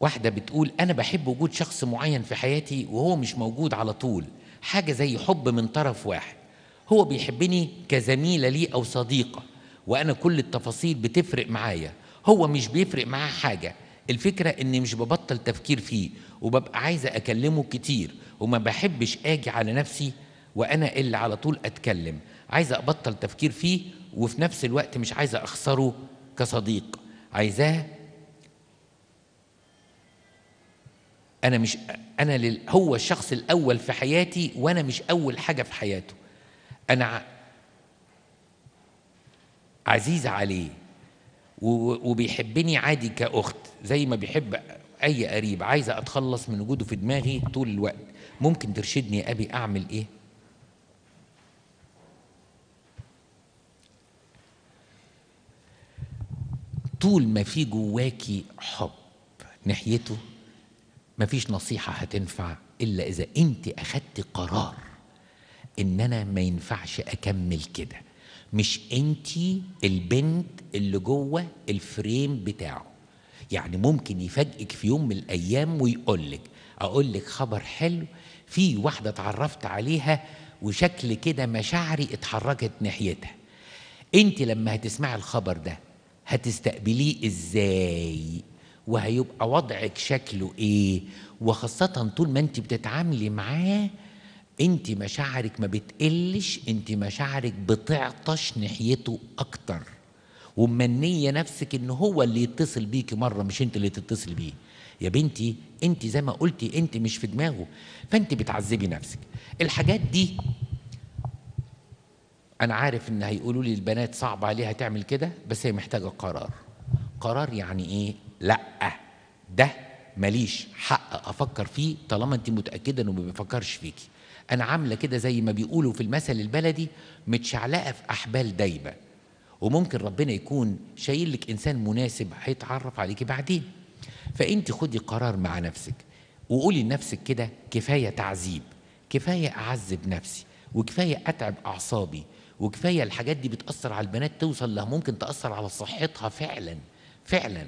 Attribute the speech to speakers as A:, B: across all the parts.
A: واحدة بتقول أنا بحب وجود شخص معين في حياتي وهو مش موجود على طول حاجة زي حب من طرف واحد هو بيحبني كزميلة لي أو صديقة وأنا كل التفاصيل بتفرق معايا هو مش بيفرق معاه حاجة الفكرة إني مش ببطل تفكير فيه وببقى عايزة أكلمه كتير وما بحبش أجي على نفسي وأنا اللي على طول أتكلم عايزة أبطل تفكير فيه وفي نفس الوقت مش عايزة أخسره كصديق عايزاه انا مش انا لل هو الشخص الاول في حياتي وانا مش اول حاجه في حياته انا عزيز عليه وبيحبني عادي كاخت زي ما بيحب اي قريب عايزه اتخلص من وجوده في دماغي طول الوقت ممكن ترشدني يا ابي اعمل ايه طول ما في جواكي حب ناحيته ما فيش نصيحة هتنفع إلا إذا أنت أخدت قرار إن أنا ما ينفعش أكمل كده مش أنت البنت اللي جوه الفريم بتاعه يعني ممكن يفاجئك في يوم من الأيام ويقول لك أقول لك خبر حلو في واحدة اتعرفت عليها وشكل كده مشاعري اتحركت ناحيتها أنت لما هتسمعي الخبر ده هتستقبليه إزاي وهيبقى وضعك شكله ايه وخاصة طول ما انت بتتعاملي معاه انت مشاعرك ما بتقلش انت مشاعرك بتعطش ناحيته اكتر ومنية نفسك ان هو اللي يتصل بيكي مرة مش انت اللي تتصل بيه يا بنتي انت زي ما قلتي انت مش في دماغه فانت بتعذبي نفسك الحاجات دي انا عارف ان هيقولوا لي البنات صعب عليها تعمل كده بس هي محتاجه قرار قرار يعني ايه لا ده ماليش حق افكر فيه طالما انت متاكده انه ما بيفكرش فيكي انا عامله كده زي ما بيقولوا في المثل البلدي متشعلقه في احبال دايبه وممكن ربنا يكون شايل لك انسان مناسب هيتعرف عليكي بعدين فانت خدي قرار مع نفسك وقولي لنفسك كده كفايه تعذيب كفايه اعذب نفسي وكفايه اتعب اعصابي وكفايه الحاجات دي بتاثر على البنات توصل لها ممكن تاثر على صحتها فعلا فعلا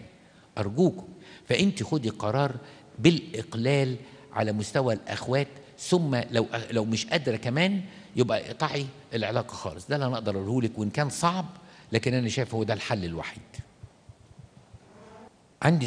A: أرجوكم فأنت خدي قرار بالإقلال على مستوى الأخوات ثم لو لو مش قادره كمان يبقى اقطعي العلاقه خالص ده اللي انا اقدر اقوله لك وان كان صعب لكن انا شايف هو ده الحل الوحيد عندي